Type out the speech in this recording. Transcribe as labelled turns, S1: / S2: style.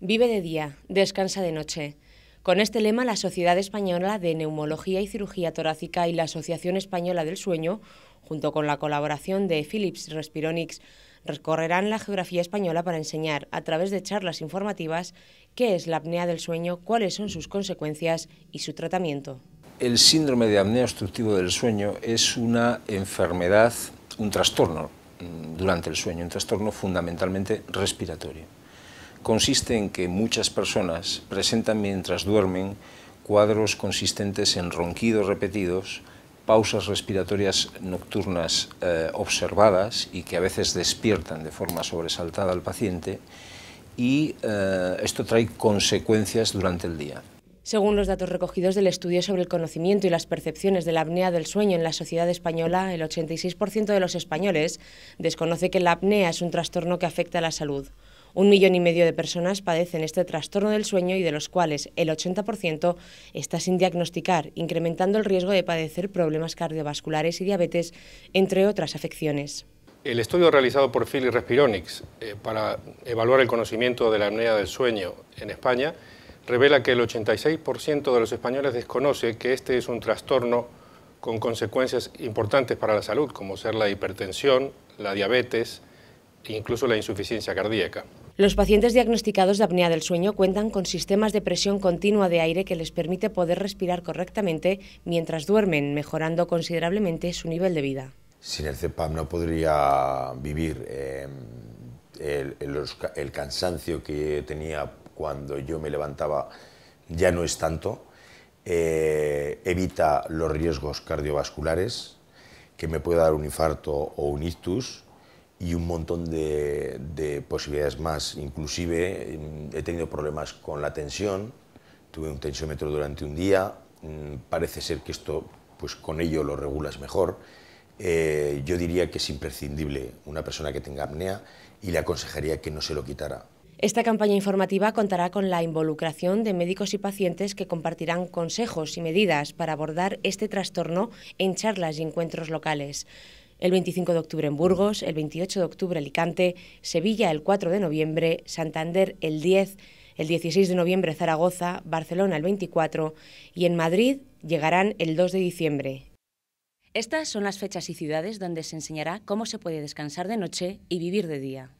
S1: Vive de día, descansa de noche. Con este lema, la Sociedad Española de Neumología y Cirugía Torácica y la Asociación Española del Sueño, junto con la colaboración de Philips Respironics, recorrerán la geografía española para enseñar, a través de charlas informativas, qué es la apnea del sueño, cuáles son sus consecuencias y su tratamiento.
S2: El síndrome de apnea obstructivo del sueño es una enfermedad, un trastorno mm, durante el sueño, un trastorno fundamentalmente respiratorio consiste en que muchas personas presentan mientras duermen cuadros consistentes en ronquidos repetidos, pausas respiratorias nocturnas eh, observadas y que a veces despiertan de forma sobresaltada al paciente y eh, esto trae consecuencias durante el día.
S1: Según los datos recogidos del estudio sobre el conocimiento y las percepciones de la apnea del sueño en la sociedad española, el 86% de los españoles desconoce que la apnea es un trastorno que afecta a la salud. Un millón y medio de personas padecen este trastorno del sueño y de los cuales el 80% está sin diagnosticar, incrementando el riesgo de padecer problemas cardiovasculares y diabetes, entre otras afecciones.
S3: El estudio realizado por Philly Respironics eh, para evaluar el conocimiento de la apnea del sueño en España revela que el 86% de los españoles desconoce que este es un trastorno con consecuencias importantes para la salud, como ser la hipertensión, la diabetes e incluso la insuficiencia cardíaca.
S1: Los pacientes diagnosticados de apnea del sueño cuentan con sistemas de presión continua de aire que les permite poder respirar correctamente mientras duermen, mejorando considerablemente su nivel de vida.
S4: Sin el CEPAM no podría vivir em, el, cansancio que tenía cuando yo me levantaba ya no es tanto, eh, evita los riesgos cardiovasculares, que me pueda dar un infarto o un ictus, y un montón de, posibilidades más. Inclusive mm, he tenido problemas con la tensión, tuve un tensiómetro durante un día, mm, parece ser que esto, pues con ello lo regulas mejor. Eh, yo diría que es imprescindible una persona que tenga apnea y le aconsejaría que no se lo quitara.
S1: Esta campaña informativa contará con la involucración de médicos y pacientes que compartirán consejos y medidas para abordar este trastorno en charlas y encuentros locales el 25 de octubre en Burgos, el 28 de octubre Alicante, Sevilla el 4 de noviembre, Santander el 10, el 16 de noviembre Zaragoza, Barcelona el 24 y en Madrid llegarán el 2 de diciembre. Estas son las fechas y ciudades donde se enseñará cómo se puede descansar de noche y vivir de día.